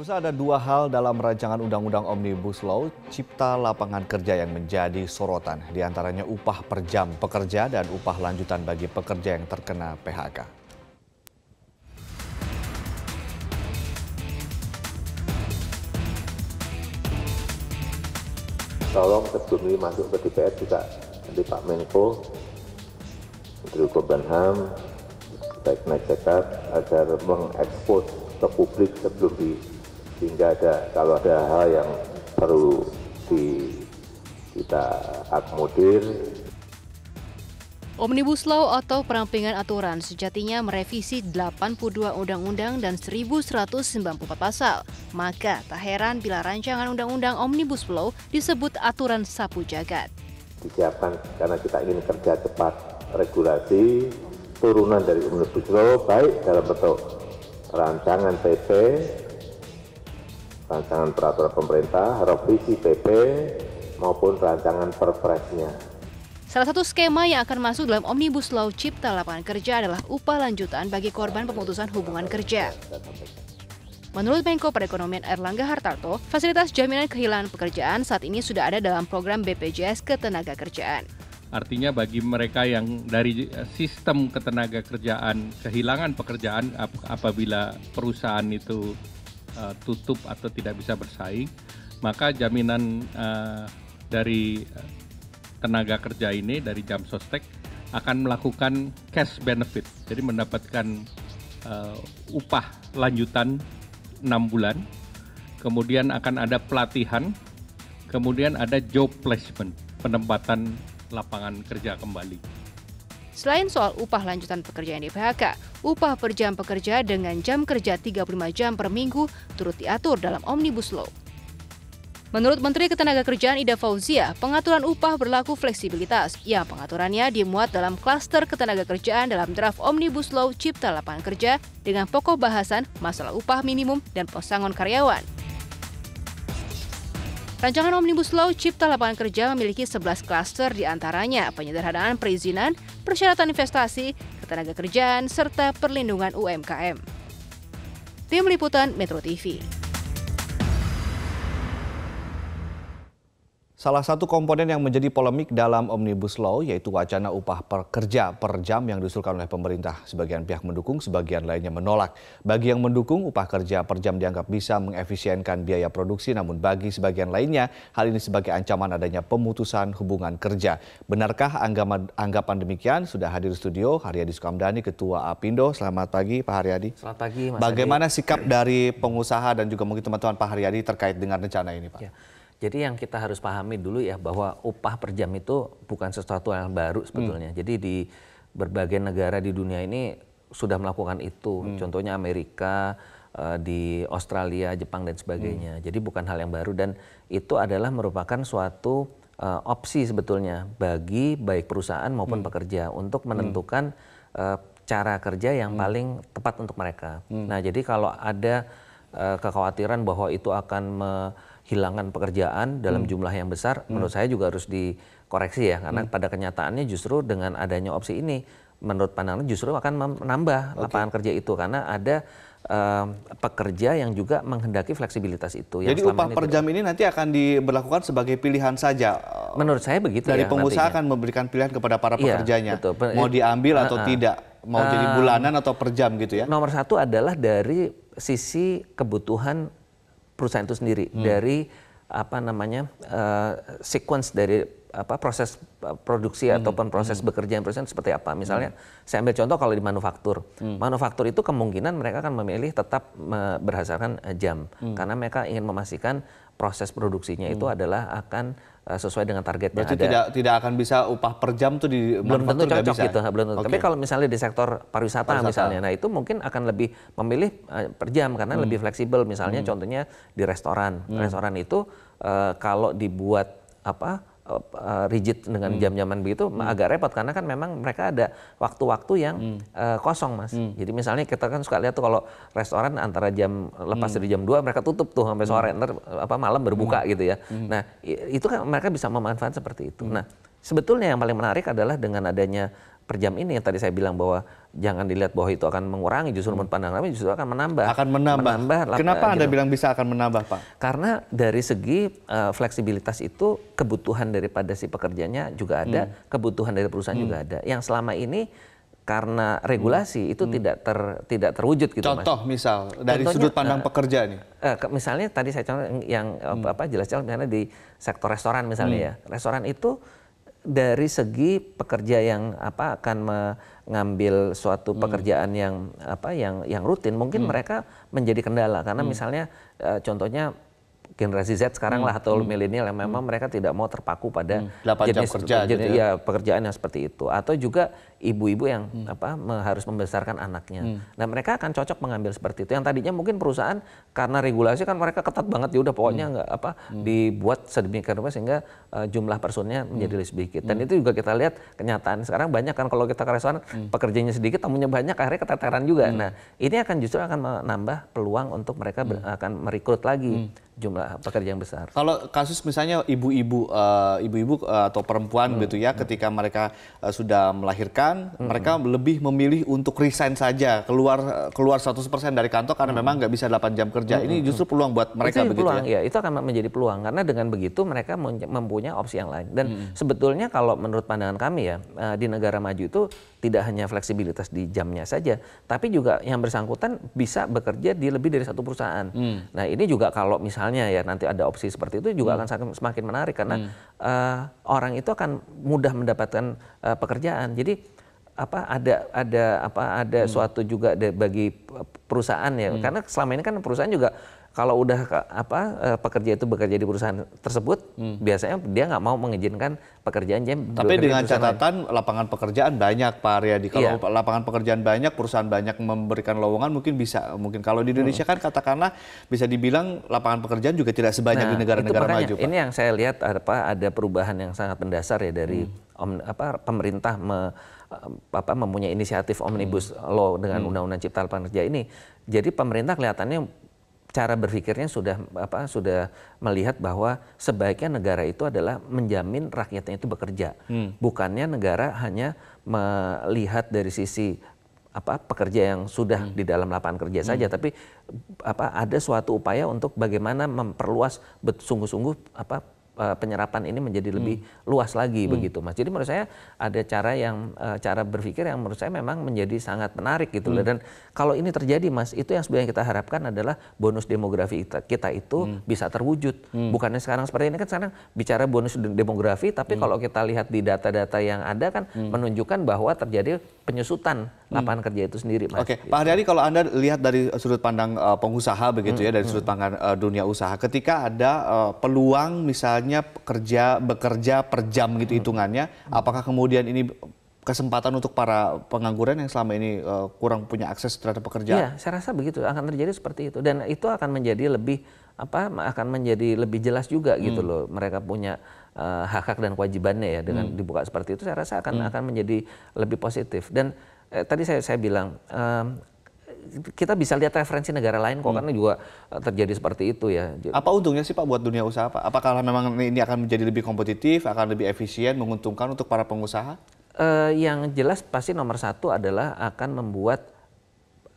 Pemirsa ada dua hal dalam rancangan Undang-Undang Omnibus Law Cipta Lapangan Kerja yang menjadi sorotan. Di antaranya upah per jam pekerja dan upah lanjutan bagi pekerja yang terkena PHK. Tolong sebelum ini masuk ke DPR juga nanti Pak Menko, Menteri Hukum dan HAM, baik Cekat agar mengekspos ke publik sebelum di sehingga ada kalau ada hal yang perlu di, kita akomodir Omnibus Law atau perampingan aturan sejatinya merevisi 82 undang-undang dan 1194 pasal. Maka tak heran bila rancangan undang-undang Omnibus Law disebut aturan sapu jagat. Disiapkan karena kita ingin kerja cepat regulasi turunan dari Omnibus Law baik dalam bentuk rancangan PP rancangan peraturan pemerintah, revisi PP maupun rancangan perpresnya. Salah satu skema yang akan masuk dalam Omnibus Law Cipta Lapangan Kerja adalah upah lanjutan bagi korban pemutusan hubungan kerja. Menurut Menko Perekonomian Erlangga Hartarto, fasilitas jaminan kehilangan pekerjaan saat ini sudah ada dalam program BPJS Ketenaga Kerjaan. Artinya bagi mereka yang dari sistem ketenaga kerjaan kehilangan pekerjaan apabila perusahaan itu uh, tutup atau tidak bisa bersaing, maka jaminan uh, dari eh, tenaga kerja ini dari jam sostek akan melakukan cash benefit, jadi mendapatkan uh, upah lanjutan 6 bulan, kemudian akan ada pelatihan, kemudian ada job placement, penempatan lapangan kerja kembali. Selain soal upah lanjutan pekerja yang di PHK, upah per jam pekerja dengan jam kerja 35 jam per minggu turut diatur dalam Omnibus Law. Menurut Menteri Ketenagakerjaan Ida Fauzia, pengaturan upah berlaku fleksibilitas yang pengaturannya dimuat dalam klaster ketenagakerjaan dalam draft Omnibus Law Cipta Lapangan Kerja dengan pokok bahasan masalah upah minimum dan pasangan karyawan. Rancangan Omnibus Law Cipta Lapangan Kerja memiliki 11 klaster di antaranya penyederhanaan perizinan, persyaratan investasi, ketenaga kerjaan, serta perlindungan UMKM. Tim Liputan Metro TV Salah satu komponen yang menjadi polemik dalam Omnibus Law yaitu wacana upah per kerja per jam yang diusulkan oleh pemerintah. Sebagian pihak mendukung, sebagian lainnya menolak. Bagi yang mendukung, upah kerja per jam dianggap bisa mengefisienkan biaya produksi, namun bagi sebagian lainnya, hal ini sebagai ancaman adanya pemutusan hubungan kerja. Benarkah anggapan, anggapan demikian? Sudah hadir studio Haryadi Sukamdhani, Ketua Apindo. Selamat pagi Pak Haryadi. Selamat pagi Mas Bagaimana Adi. sikap dari pengusaha dan juga mungkin teman-teman Pak Haryadi terkait dengan rencana ini Pak? Ya. Jadi yang kita harus pahami dulu ya bahwa upah per jam itu bukan sesuatu yang baru sebetulnya. Hmm. Jadi di berbagai negara di dunia ini sudah melakukan itu. Hmm. Contohnya Amerika, eh, di Australia, Jepang dan sebagainya. Hmm. Jadi bukan hal yang baru dan itu adalah merupakan suatu eh, opsi sebetulnya bagi baik perusahaan maupun hmm. pekerja untuk hmm. menentukan eh, cara kerja yang hmm. paling tepat untuk mereka. Hmm. Nah, jadi kalau ada kekhawatiran bahwa itu akan me, kehilangan pekerjaan dalam hmm. jumlah yang besar, hmm. menurut saya juga harus dikoreksi ya, karena hmm. pada kenyataannya justru dengan adanya opsi ini, menurut pandangan justru akan menambah okay. lapangan kerja itu karena ada uh, pekerja yang juga menghendaki fleksibilitas itu. Jadi upah per jam ini nanti akan diberlakukan sebagai pilihan saja. Eh, menurut saya begitu Dari ya. pengusaha nantinya. akan memberikan pilihan kepada para iya, pekerjanya. ya, betul. Mau diambil atau uh, uh. tidak, mau jadi eh, bulanan atau per jam gitu ya. Nomor satu adalah dari sisi kebutuhan perusahaan itu sendiri hmm. dari apa namanya uh, sequence dari apa proses eh, produksi hmm. ataupun proses hmm. bekerja yang perusahaan seperti apa misalnya hmm. saya ambil contoh kalau di manufaktur hmm. manufaktur itu kemungkinan mereka akan memilih tetap eh, berdasarkan jam hmm. karena mereka ingin memastikan proses produksinya hmm. itu adalah akan eh, sesuai dengan target Berarti yang ada. tidak tidak akan bisa upah per jam tuh di belum tentu cocok bisa. Ya? gitu, belum tentu. Okay. Tapi kalau misalnya di sektor pariwisata, pariwisata misalnya, nah itu mungkin akan lebih memilih eh, per jam karena hmm. lebih fleksibel. Misalnya hmm. contohnya di restoran, hmm. restoran itu uh, kalau dibuat apa uh, rigid dengan hmm. jam-jaman begitu hmm. agak repot karena kan memang mereka ada waktu-waktu yang hmm. uh, kosong mas. Hmm. Jadi misalnya kita kan suka lihat tuh kalau restoran antara jam lepas hmm. dari jam 2 mereka tutup tuh sampai hmm. sore ntar apa malam berbuka hmm. gitu ya. Hmm. Nah itu kan mereka bisa memanfaatkan seperti itu. Hmm. Nah sebetulnya yang paling menarik adalah dengan adanya per jam ini yang tadi saya bilang bahwa jangan dilihat bahwa itu akan mengurangi justru hmm. pandang kami justru akan menambah akan menambah, menambah kenapa eh, anda gitu. bilang bisa akan menambah pak karena dari segi uh, fleksibilitas itu kebutuhan daripada si pekerjanya juga ada hmm. kebutuhan dari perusahaan hmm. juga ada yang selama ini karena regulasi hmm. itu hmm. tidak ter tidak terwujud gitu contoh mas. misal dari Contohnya, sudut pandang uh, pekerja nih uh, misalnya tadi saya contoh yang hmm. apa jelas-jelas misalnya di sektor restoran misalnya hmm. ya restoran itu dari segi pekerja yang apa akan mengambil suatu hmm. pekerjaan hmm. yang apa yang yang rutin mungkin hmm. mereka menjadi kendala karena hmm. misalnya eh, contohnya generasi Z sekarang hmm. lah atau hmm. milenial yang memang hmm. mereka tidak mau terpaku pada hmm. jenis kerja jenis, gitu ya. ya pekerjaan yang seperti itu atau juga ibu-ibu yang hmm. apa harus membesarkan anaknya. Hmm. Nah, mereka akan cocok mengambil seperti itu. Yang tadinya mungkin perusahaan karena regulasi kan mereka ketat banget ya udah pokoknya hmm. nggak apa hmm. dibuat sedemikian rupa sehingga uh, jumlah personnya hmm. menjadi hmm. lebih sedikit. Dan hmm. itu juga kita lihat kenyataan sekarang banyak kan kalau kita ke restoran hmm. pekerjanya sedikit tamunya banyak akhirnya keteteran juga. Hmm. Nah, ini akan justru akan menambah peluang untuk mereka hmm. akan merekrut lagi. Hmm jumlah pekerja yang besar. Kalau kasus misalnya ibu-ibu, eh, ibu-ibu uh, atau perempuan hmm. gitu ya, hmm. ketika mereka uh, sudah melahirkan, hmm. mereka lebih memilih untuk resign saja, keluar keluar 100% dari kantor karena hmm. memang nggak bisa 8 jam kerja. Hmm. Ini justru peluang buat mereka begitu ya? peluang, ya? ya. Itu akan menjadi peluang karena dengan begitu mereka mempunyai opsi yang lain. Dan hmm. sebetulnya kalau menurut pandangan kami ya, di negara maju itu tidak hanya fleksibilitas di jamnya saja, tapi juga yang bersangkutan bisa bekerja di lebih dari satu perusahaan. Hmm. Nah ini juga kalau misalnya misalnya ya nanti ada opsi seperti itu juga hmm. akan semakin menarik karena hmm. uh, orang itu akan mudah mendapatkan uh, pekerjaan. Jadi apa ada ada apa ada hmm. suatu juga bagi eh, perusahaan ya hmm. karena selama ini kan perusahaan juga kalau udah apa eh, pekerja itu bekerja di perusahaan tersebut hmm. biasanya dia nggak mau mengizinkan pekerjaan jam tapi dengan catatan lain. lapangan pekerjaan banyak Pak Ariadi kalau yeah. lapangan pekerjaan banyak perusahaan banyak memberikan lowongan mungkin bisa mungkin kalau di Indonesia hmm. kan katakanlah bisa dibilang lapangan pekerjaan juga tidak sebanyak nah, di negara-negara maju Pak. ini yang saya lihat apa ada perubahan yang sangat mendasar ya dari hmm. om, apa pemerintah me, apa mempunyai inisiatif omnibus hmm. law dengan hmm. undang-undang cipta lapangan kerja ini. Jadi pemerintah kelihatannya cara berpikirnya sudah apa sudah melihat bahwa sebaiknya negara itu adalah menjamin rakyatnya itu bekerja. Hmm. Bukannya negara hanya melihat dari sisi apa pekerja yang sudah hmm. di dalam lapangan kerja hmm. saja tapi apa ada suatu upaya untuk bagaimana memperluas sungguh-sungguh apa Eh, penyerapan ini menjadi lebih hmm. luas lagi hmm. begitu Mas. Jadi menurut saya ada cara yang uh, cara berpikir yang menurut saya memang menjadi sangat menarik gitu hmm. dan kalau ini terjadi Mas, itu yang sebenarnya kita harapkan adalah bonus demografi kita, kita itu hmm. bisa terwujud. Hmm. Bukannya sekarang seperti ini kan sekarang bicara bonus demografi tapi hmm. kalau kita lihat di data-data yang ada kan hmm. menunjukkan bahwa terjadi penyusutan hmm. lapangan hmm. kerja itu sendiri. Oke, okay. Pak Haryadi kalau Anda lihat dari sudut pandang uh, pengusaha begitu hmm. ya, dari hmm. sudut pandang uh, dunia usaha, ketika ada uh, peluang misalnya kerja bekerja per jam gitu hmm. hitungannya, apakah kemudian ini kesempatan untuk para pengangguran yang selama ini uh, kurang punya akses terhadap pekerjaan. Iya, saya rasa begitu akan terjadi seperti itu dan itu akan menjadi lebih apa akan menjadi lebih jelas juga gitu hmm. gitu loh mereka punya uh, hak-hak dan kewajibannya ya dengan hmm. dibuka seperti itu saya rasa akan hmm. akan menjadi lebih positif dan eh, tadi saya saya bilang um, kita bisa lihat referensi negara lain kok hmm. karena juga eh, terjadi seperti itu ya. Apa untungnya sih Pak buat dunia usaha Pak? Apakah memang ini akan menjadi lebih kompetitif, akan lebih efisien, menguntungkan untuk para pengusaha? Uh, yang jelas pasti nomor satu adalah akan membuat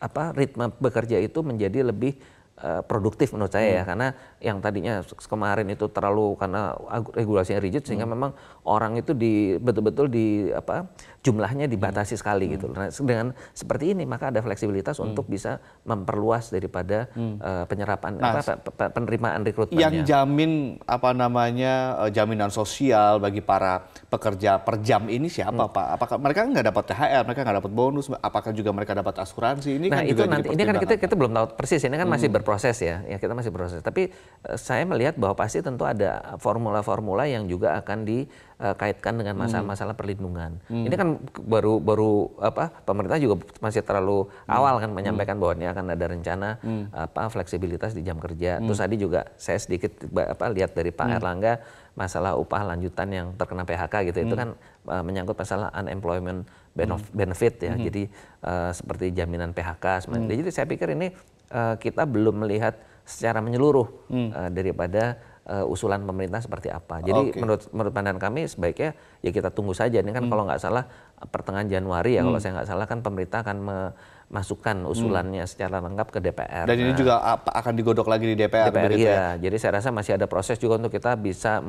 apa ritme bekerja itu menjadi lebih Eh, produktif menurut saya ya. hmm. ya karena yang tadinya kemarin itu terlalu karena regulasinya rigid sehingga hmm. memang orang itu di betul-betul di apa jumlahnya dibatasi hmm. sekali gitu. Hmm. Nah, dengan seperti ini maka ada fleksibilitas hmm. untuk bisa memperluas daripada hmm. uh, penyerapan nah, apa, penerimaan rekrutmen Yang jamin apa namanya eh, jaminan sosial bagi para pekerja per jam ini siapa hmm. Pak? Apakah mereka nggak dapat THR, mereka nggak dapat bonus, apakah juga mereka dapat asuransi? Ini nah, kan itu juga nanti ini kan kita kita belum tahu persis ini kan hmm. masih ber berproses ya, ya kita masih berproses. Tapi eh, saya melihat bahwa pasti tentu ada formula-formula yang juga akan dikaitkan eh, dengan hmm. masalah-masalah perlindungan. Hmm. Ini kan baru baru apa pemerintah juga masih terlalu hmm. awal kan hmm. menyampaikan hmm. bahwa ini akan ada rencana hmm. apa fleksibilitas di jam kerja. Hmm. Terus tadi juga saya sedikit apa lihat dari Pak hmm. Erlangga masalah upah lanjutan yang terkena PHK gitu hmm. itu kan uh, menyangkut masalah unemployment hmm. benefit, hmm. ya. Hmm. Jadi uh, seperti jaminan PHK Hmm. Jadi saya pikir ini Eh, kita belum melihat secara menyeluruh hmm. uh, daripada uh, usulan pemerintah seperti apa. Jadi okay. menurut menurut pandangan kami sebaiknya ya kita tunggu saja. Ini kan hmm. kalau nggak salah pertengahan Januari ya hmm. kalau saya nggak salah kan pemerintah akan memasukkan hmm. usulannya hmm. secara lengkap ke DPR. Dan nah, ini juga akan digodok lagi di DPR. DPR ya? iya. Jadi saya rasa masih ada proses juga untuk kita bisa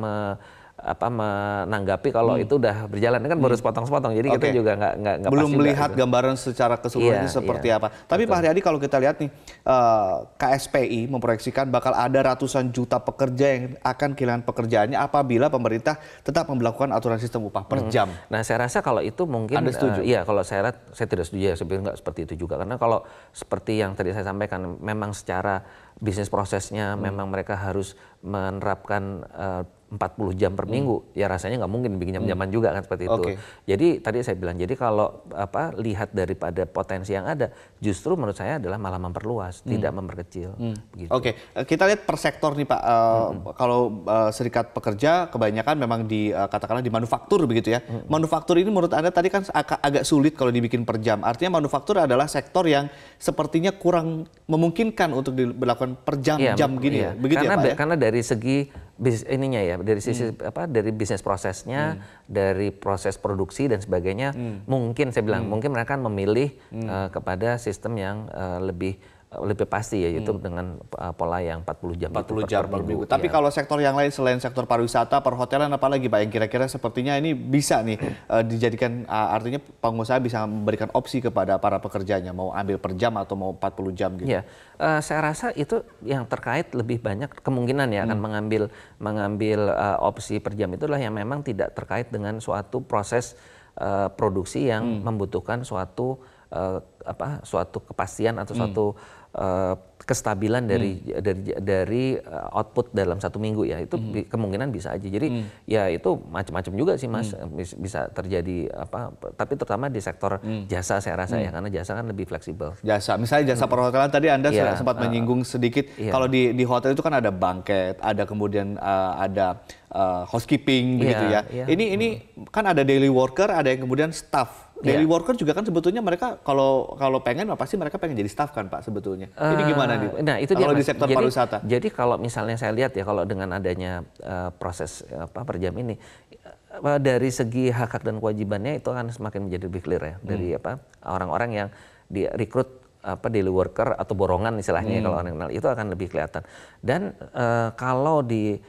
apa menanggapi kalau hmm. itu udah berjalan kan baru hmm. sepotong-sepotong jadi okay. kita juga nggak nggak belum melihat juga, gitu. gambaran secara keseluruhan iya, seperti iya. apa tapi Betul. Pak Haryadi kalau kita lihat nih eh, KSPI memproyeksikan bakal ada ratusan juta pekerja yang akan kehilangan pekerjaannya apabila pemerintah tetap memperlakukan aturan sistem upah per hmm. jam nah saya rasa kalau itu mungkin Anda setuju? Uh, iya kalau saya saya tidak setuju ya sebenarnya nggak seperti itu juga karena kalau seperti yang tadi saya sampaikan memang secara bisnis prosesnya hmm. memang mereka harus menerapkan uh, 40 jam per hmm. minggu hmm. ya rasanya nggak mungkin bikin hmm. jam-jaman hmm. juga kan seperti itu. Okay. Jadi tadi saya bilang jadi kalau apa lihat daripada potensi yang ada justru menurut saya adalah malah memperluas hmm. tidak memperkecil. Hmm. Gitu. Oke okay. Eh, kita lihat per sektor nih Pak uh, hmm. kalau uh, serikat pekerja kebanyakan memang di uh, katakanlah di manufaktur begitu ya. Hmm. Manufaktur ini menurut anda tadi kan agak, agak sulit kalau dibikin per jam. Artinya manufaktur adalah sektor yang sepertinya kurang memungkinkan untuk dilakukan per jam-jam ya, jam iya, gini iya. Ya. Begitu ya, karena, ya Pak ya? Karena dari segi bis, ininya ya dari sisi hmm. apa dari bisnis prosesnya, hmm. dari proses produksi dan sebagainya, hmm. mungkin saya bilang hmm. mungkin mereka akan memilih hmm. uh, kepada sistem yang uh, lebih lebih pasti ya YouTube hmm. dengan eh, pola yang 40 jam 40 jam per minggu. Iya. Tapi ya. kalau sektor yang lain selain sektor pariwisata, perhotelan apalagi Pak yang kira-kira sepertinya ini bisa nih uh, dijadikan uh, artinya pengusaha bisa memberikan opsi kepada para pekerjanya mau ambil per jam atau mau 40 jam gitu. Ya. Uh, saya rasa itu yang terkait lebih banyak kemungkinan ya hmm. akan mengambil mengambil uh, opsi per jam itulah yang memang tidak terkait dengan suatu proses uh, produksi yang hmm. membutuhkan suatu apa suatu kepastian atau hmm. suatu Eh, kestabilan dari hmm. dari dari eh, output dalam satu minggu ya itu hmm. kemungkinan bisa aja jadi hmm. ya itu macam-macam juga sih mas hmm. bisa terjadi apa tapi terutama di sektor hmm. jasa saya rasa ya, hmm. ya karena jasa kan lebih fleksibel jasa misalnya jasa hmm. perhotelan tadi anda ya, sempat uh, menyinggung sedikit ya. kalau di di hotel itu kan ada bangket ada kemudian uh, ada uh, housekeeping iya, begitu ya ya. ini ini hmm. kan ada daily worker ada yang kemudian staff Iya. Daily yeah. worker juga kan sebetulnya mereka kalau kalau pengen pasti mereka pengen jadi staff kan Pak sebetulnya. Jadi uh, eh, gimana nih? Pak? Nah, itu kalau dia, di sektor jadi, pariwisata. Jadi kalau misalnya saya lihat ya kalau dengan adanya uh, proses apa per jam ini uh, dari segi hak-hak dan kewajibannya itu akan semakin menjadi lebih clear ya hmm. dari apa orang-orang yang direkrut apa daily worker atau borongan istilahnya ya hmm. kalau orang kenal itu akan lebih kelihatan. Dan uh, kalau di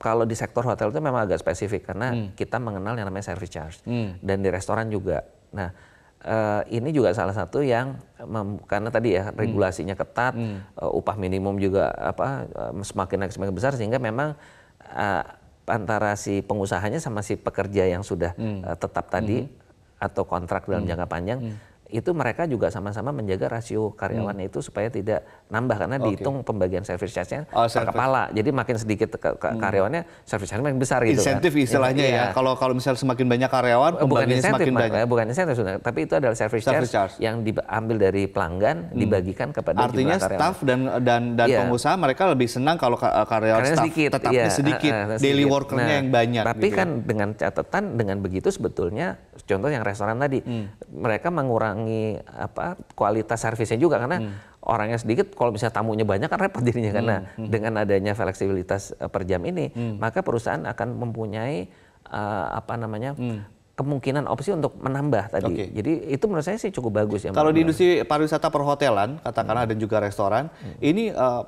kalau di sektor hotel itu memang agak spesifik karena hmm. kita mengenal yang namanya service charge hmm. dan di restoran juga Nah, Uh, ini juga salah satu yang mem, karena tadi ya hmm. regulasinya hmm. ketat, hmm. Uh, upah minimum juga apa uh, semakin naik semakin besar sehingga memang uh, antara si pengusahanya sama si pekerja yang sudah hmm. uh, tetap tadi hmm. atau kontrak dalam hmm. jangka panjang hmm itu mereka juga sama-sama menjaga rasio karyawan hmm. itu supaya tidak nambah karena okay. dihitung pembagian service charge-nya oh, per kepala. Jadi makin sedikit ke, ke hmm. karyawannya hmm. service charge makin besar gitu kan. insentif kan. istilahnya ya. ya. Kalau kalau misalnya semakin banyak karyawan eh, pembagiannya bukan semakin banyak. Eh, bukan insentif tapi itu adalah service, service charge, charge yang diambil dari pelanggan hmm. dibagikan kepada Artinya staff dan dan dan yeah. pengusaha mereka lebih senang kalau eh, karyawan staff sedikit, tetapnya yeah. sedikit, uh, uh, daily worker-nya nah, yang banyak. Tapi gitu. Ya. kan dengan catatan dengan begitu sebetulnya contoh yang restoran tadi hmm. mereka mengurangi apa kualitas servisnya juga karena hmm. orangnya sedikit kalau misalnya tamunya banyak kan repot dirinya. karena hmm, hmm. dengan adanya fleksibilitas e, per jam ini hmm. maka perusahaan akan mempunyai uh, apa namanya hmm kemungkinan opsi untuk menambah tadi. Okay. Jadi itu menurut saya sih cukup bagus ya. Kalau di industri pariwisata perhotelan, katakanlah hmm. dan juga restoran, hmm. ini uh,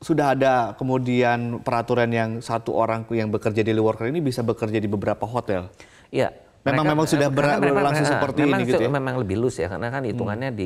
sudah ada kemudian peraturan yang satu orang yang bekerja di worker ini bisa bekerja di beberapa hotel. Iya. Memang memang sudah ber, seperti ini gitu ya? Memang lebih lus ya karena kan hitungannya hmm.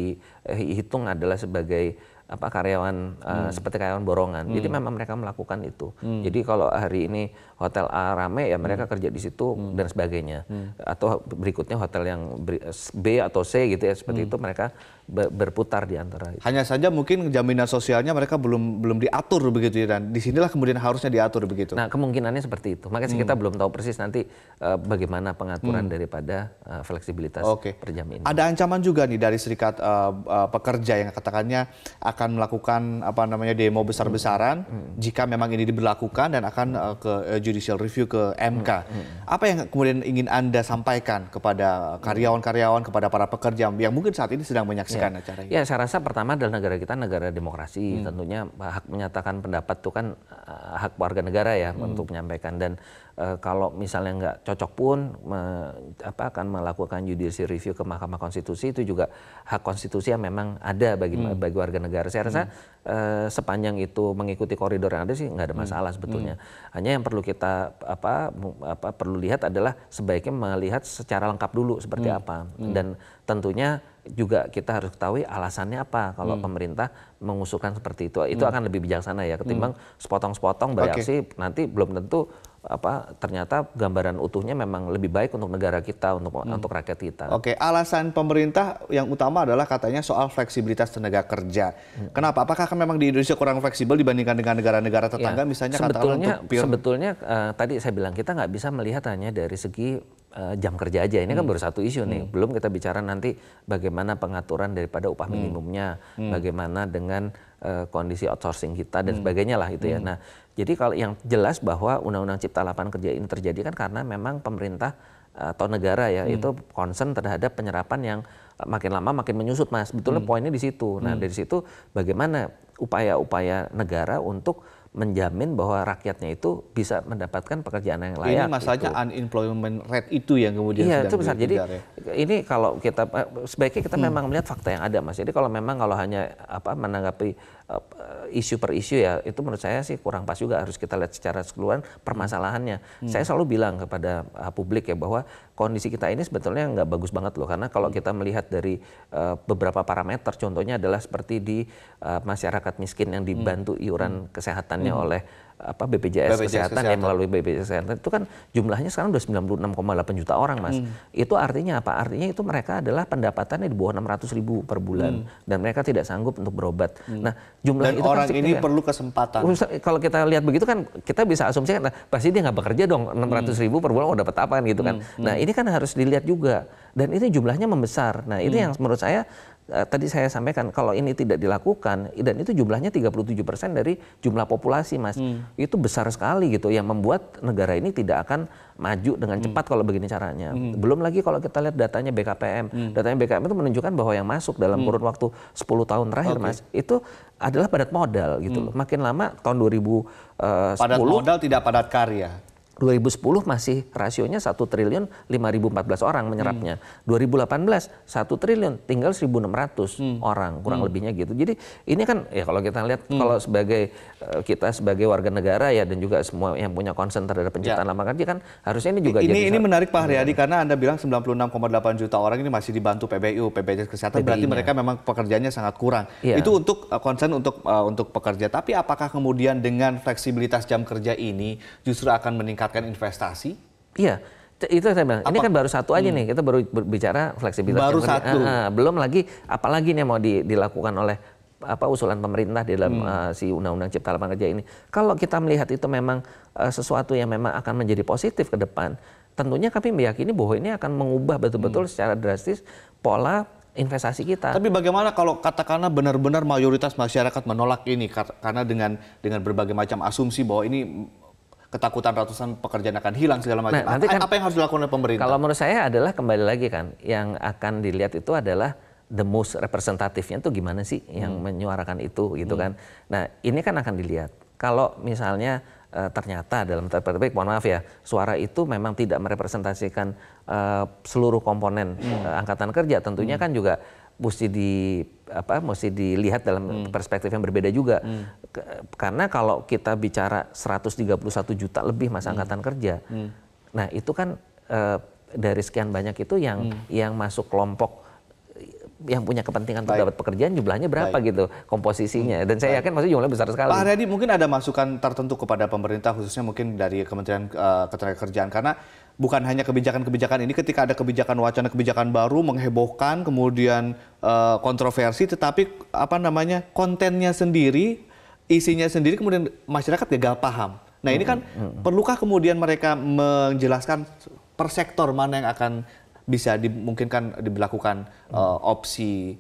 dihitung eh, adalah sebagai apa karyawan eh, hmm. uh, seperti karyawan borongan. Hmm. Jadi memang mereka melakukan itu. Hmm. Jadi kalau hari ini hotel A rame ya mereka hmm. kerja di situ hmm. dan sebagainya. Hmm. Atau berikutnya hotel yang eh, B atau C gitu ya seperti hmm. itu mereka berputar di antara itu. Hanya saja mungkin jaminan sosialnya mereka belum belum diatur begitu ya dan disinilah kemudian harusnya diatur begitu. Nah kemungkinannya seperti itu. Makanya hmm. kita belum tahu persis nanti uh, bagaimana pengaturan hmm. daripada uh, fleksibilitas okay. per jam ini. Ada ancaman juga nih dari serikat uh, uh, pekerja yang katakannya akan melakukan apa namanya demo besar-besaran hmm. hmm. jika memang ini diberlakukan dan akan uh, ke judicial review ke MK. Hmm. Hmm. Apa yang kemudian ingin anda sampaikan kepada karyawan-karyawan kepada para pekerja yang mungkin saat ini sedang menyaksikan menyaksikan ya. acara ini? Ya, saya rasa pertama adalah negara kita negara demokrasi. Hmm. Tentunya eh, hak menyatakan pendapat itu kan uh, hak warga negara ya hmm. untuk menyampaikan. Dan uh, kalau misalnya nggak cocok pun me, apa, akan melakukan judicial review ke Mahkamah Konstitusi itu juga hak konstitusi yang memang ada bagi hmm. bagi warga negara. Saya rasa hmm. uh, sepanjang itu mengikuti koridor yang ada sih nggak ada hmm. masalah hmm. sebetulnya. Hmm. Hanya yang perlu kita apa apa perlu lihat adalah sebaiknya melihat secara lengkap dulu seperti hmm. apa. Hmm. Dan tentunya juga kita harus ketahui alasannya apa kalau hmm. pemerintah mengusulkan seperti itu. Itu hmm. akan lebih bijaksana ya ketimbang hmm. sepotong-sepotong bereaksi okay. nanti belum tentu apa ternyata gambaran utuhnya memang lebih baik untuk negara kita untuk hmm. untuk rakyat kita. Oke, okay. alasan pemerintah yang utama adalah katanya soal fleksibilitas tenaga kerja. Hmm. Kenapa? Apakah memang di Indonesia kurang fleksibel dibandingkan dengan negara-negara tetangga ya. misalnya sebetulnya katakan untuk sebetulnya uh, tadi saya bilang kita nggak bisa melihat hanya dari segi uh, jam kerja aja. Ini kan hmm. kan baru satu isu nih. Hmm. Belum kita bicara nanti bagaimana pengaturan daripada upah hmm. minimumnya, hmm. bagaimana dengan uh, kondisi outsourcing kita dan hmm. sebagainya lah itu ya. hmm. ya. Nah, jadi kalau yang jelas bahwa Undang-Undang Cipta Lapangan Kerja ini terjadi kan karena memang pemerintah eh, atau negara ya hmm. itu concern terhadap penyerapan yang makin lama makin menyusut mas. Betulnya hmm. poinnya di situ. Nah, hmm. dari situ bagaimana upaya-upaya negara untuk menjamin bahwa rakyatnya itu bisa mendapatkan pekerjaan yang layak. Ini masalahnya itu. unemployment rate itu yang kemudian iya, sedang itu besar. Jadi ya. ini kalau kita eh, sebaiknya kita hmm. memang melihat fakta yang ada, Mas. Jadi kalau memang kalau hanya apa menanggapi uh, isu per isu ya itu menurut saya sih kurang pas juga harus kita lihat secara keseluruhan permasalahannya. Hmm. Saya selalu bilang kepada uh, publik ya bahwa kondisi kita ini sebetulnya nggak bagus banget loh karena kalau hmm. kita melihat dari uh, beberapa parameter contohnya adalah seperti di uh, masyarakat miskin yang hmm. dibantu iuran hmm. kesehatan dibebankannya hmm. oleh apa BPJS, BPJS kesehatan, kesehatan yang melalui BPJS kesehatan itu kan jumlahnya sekarang sudah 96,8 juta orang mas. Hmm. Itu artinya apa? Artinya itu mereka adalah pendapatannya di bawah 600 ribu per bulan hmm. dan mereka tidak sanggup untuk berobat. Hmm. Nah jumlah dan itu kan orang kan ini perlu kesempatan. Kalau kita lihat begitu kan kita bisa asumsikan nah, pasti dia nggak bekerja dong 600 hmm. ribu per bulan mau oh, dapat apa gitu kan. Hmm. Nah hmm. ini kan harus dilihat juga dan ini jumlahnya membesar. Nah ini hmm. yang menurut saya Eh, tadi saya sampaikan kalau ini tidak dilakukan dan itu jumlahnya 37% dari jumlah populasi Mas. Hmm. Itu besar sekali gitu yang membuat negara ini tidak akan maju dengan hmm. cepat hmm. kalau begini caranya. Hmm. Belum lagi kalau kita lihat datanya BKPM. Hmm. Datanya BKPM itu menunjukkan bahwa yang masuk dalam hmm. kurun waktu 10 tahun terakhir okay. Mas itu adalah padat modal gitu hmm. loh. Makin lama tahun 2010 eh, Padat modal tidak padat karya 2010 masih rasionya 1 triliun 5014 orang menyerapnya. Hmm. 2018 1 triliun tinggal 1600 hmm. orang kurang hmm. lebihnya gitu. Jadi ini kan ya kalau kita lihat hmm. kalau sebagai eh, kita sebagai warga negara ya dan juga semua yang punya concern terhadap penciptaan ya. lapangan kerja kan harusnya ini juga ini, jadi Ini menarik Pak Haryadi hmm. karena Anda bilang 96,8 juta orang ini masih dibantu PBU, PBJS kesehatan PBI berarti mereka memang pekerjaannya sangat kurang. Ya. Itu untuk eh, concern untuk uh, untuk pekerja. Tapi apakah kemudian dengan fleksibilitas jam kerja ini justru akan meningkat meningkatkan investasi? Iya, itu saya bilang. Apa? Ini kan baru satu aja hmm. nih, kita baru berbicara fleksibilitas. Baru yang satu. Ah, ah, belum lagi apalagi nih yang mau di, dilakukan oleh apa usulan pemerintah di dalam hmm. uh, si undang-undang cipta lapangan kerja ini. Kalau kita melihat itu memang uh, sesuatu yang memang akan menjadi positif ke depan, tentunya kami meyakini bahwa ini akan mengubah betul-betul hmm. secara drastis pola investasi kita. Tapi bagaimana kalau katakanlah benar-benar mayoritas masyarakat menolak ini karena dengan dengan berbagai macam asumsi bahwa ini ketakutan ratusan pekerjaan akan hilang segala macam. Nah, nanti kan, apa yang harus dilakukan oleh pemerintah? Kalau menurut saya adalah kembali lagi kan, yang akan dilihat itu adalah the most representatifnya itu gimana sih yang hmm. menyuarakan itu gitu hmm. kan. Nah ini kan akan dilihat. Kalau misalnya e, ternyata dalam tanda mohon maaf ya, suara itu memang tidak merepresentasikan e, seluruh komponen hmm. e, angkatan kerja. Tentunya hmm. kan juga mesti di apa mesti dilihat dalam hmm. perspektif yang berbeda juga. Hmm. Karena kalau kita bicara 131 juta lebih masa hmm. angkatan kerja. Hmm. Nah, itu kan e, dari sekian banyak itu yang hmm. yang masuk kelompok eh, yang punya kepentingan untuk dapat pekerjaan jumlahnya berapa Baik. gitu komposisinya hmm. dan saya Baik. yakin maksudnya jumlahnya besar sekali. Pak Redi mungkin ada masukan tertentu kepada pemerintah khususnya mungkin dari Kementerian uh, Ketenagakerjaan karena bukan hanya kebijakan-kebijakan ini ketika ada kebijakan wacana kebijakan baru menghebohkan kemudian uh, kontroversi tetapi apa namanya kontennya sendiri isinya sendiri kemudian masyarakat gagal paham. Nah ini kan mm-hmm. Mm-hmm. perlukah kemudian mereka menjelaskan per sektor mana yang akan bisa dimungkinkan diberlakukan uh, opsi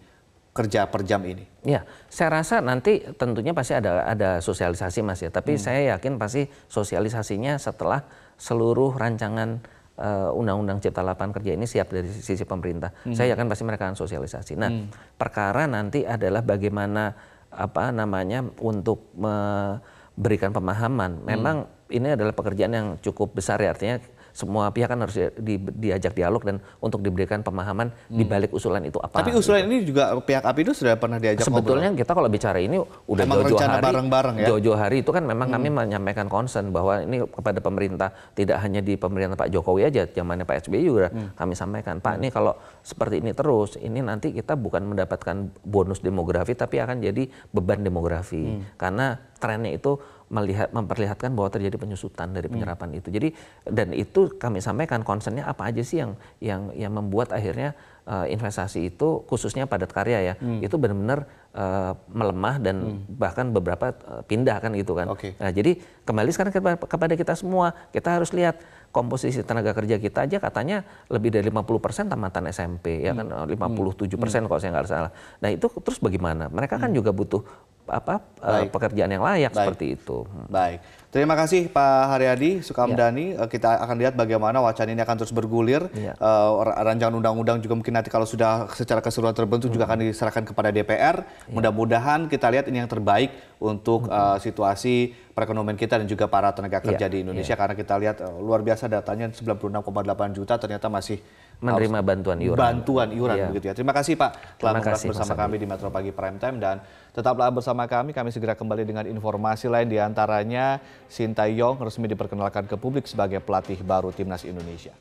kerja per jam ini? Ya, saya rasa nanti tentunya pasti ada ada sosialisasi mas ya. Tapi hmm. saya yakin pasti sosialisasinya setelah seluruh rancangan eh, Undang-Undang uh, Cipta Lapangan Kerja ini siap dari sisi pemerintah. Hmm. Saya yakin pasti mereka akan sosialisasi. Nah, hmm. perkara nanti adalah bagaimana apa namanya untuk memberikan pemahaman. Memang hmm. ini adalah pekerjaan yang cukup besar ya artinya semua pihak kan harus di, diajak dialog dan untuk diberikan pemahaman hmm. di balik usulan itu apa. Tapi usulan gitu. ini juga pihak APindo sudah pernah diajak Sebetulnya kita kalau bicara ini udah jauh-jauh hari. Bareng-bareng ya. Jauh-jauh hari itu kan memang hmm. kami menyampaikan concern bahwa ini kepada pemerintah tidak hanya di pemerintah Pak Jokowi aja, zamannya Pak SBY juga hmm. kami sampaikan, Pak hmm. ini kalau seperti ini terus, ini nanti kita bukan mendapatkan bonus demografi tapi akan jadi beban demografi. Hmm. Karena trennya itu melihat memperlihatkan bahwa terjadi penyusutan dari hmm. penyerapan hmm. itu. Jadi dan itu kami sampaikan concernnya apa aja sih yang yang yang membuat akhirnya uh, investasi itu khususnya padat karya ya hmm. itu benar-benar uh, melemah dan hmm. bahkan beberapa uh, pindah kan gitu kan. Okay. Nah, jadi kembali sekarang kepada kita semua kita harus lihat komposisi tenaga kerja kita aja katanya lebih dari 50% tamatan SMP ya hmm. kan 57% hmm. hmm. kalau saya nggak salah. Nah, itu terus bagaimana? Mereka kan juga butuh apa eh, Baik. pekerjaan yang layak Baik. seperti itu. Hmm. Baik. Terima kasih Pak Haryadi Sukamdhani. Ya. Eh, kita akan lihat bagaimana wacana ini akan terus bergulir. Ya. Uh, rancangan undang-undang juga mungkin nanti kalau sudah secara keseluruhan terbentuk hmm. juga akan hmm. diserahkan kepada DPR. Ya. Mudah-mudahan kita lihat ini yang terbaik untuk hmm. uh, situasi perekonomian kita dan juga para tenaga ya. kerja ya. di Indonesia ya. karena kita lihat uh, luar biasa datanya 96,8 juta ternyata masih menerima bantuan iuran. Bantuan iuran iya. begitu ya. Terima kasih Pak telah membahas bersama kami di Metro Pagi Prime Time dan tetaplah bersama kami. Kami segera kembali dengan informasi lain diantaranya Sintayong resmi diperkenalkan ke publik sebagai pelatih baru timnas Indonesia.